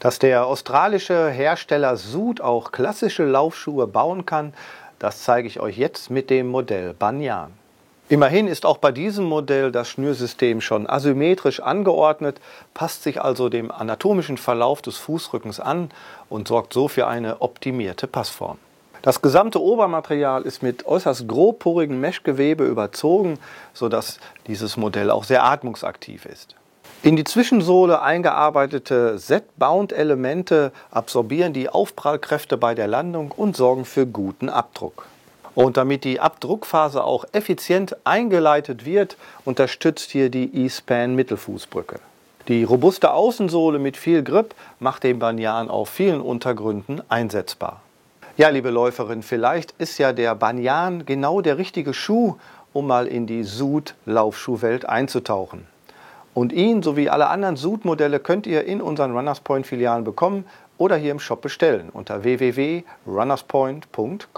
Dass der australische Hersteller Sud auch klassische Laufschuhe bauen kann, das zeige ich euch jetzt mit dem Modell Banyan. Immerhin ist auch bei diesem Modell das Schnürsystem schon asymmetrisch angeordnet, passt sich also dem anatomischen Verlauf des Fußrückens an und sorgt so für eine optimierte Passform. Das gesamte Obermaterial ist mit äußerst grobporigem Meshgewebe überzogen, sodass dieses Modell auch sehr atmungsaktiv ist. In die Zwischensohle eingearbeitete Set-Bound-Elemente absorbieren die Aufprallkräfte bei der Landung und sorgen für guten Abdruck. Und damit die Abdruckphase auch effizient eingeleitet wird, unterstützt hier die E-Span Mittelfußbrücke. Die robuste Außensohle mit viel Grip macht den Banyan auf vielen Untergründen einsetzbar. Ja, liebe Läuferin, vielleicht ist ja der Banyan genau der richtige Schuh, um mal in die Sud-Laufschuhwelt einzutauchen. Und ihn sowie alle anderen Sud-Modelle könnt ihr in unseren Runners Point Filialen bekommen oder hier im Shop bestellen unter www.runnerspoint.com.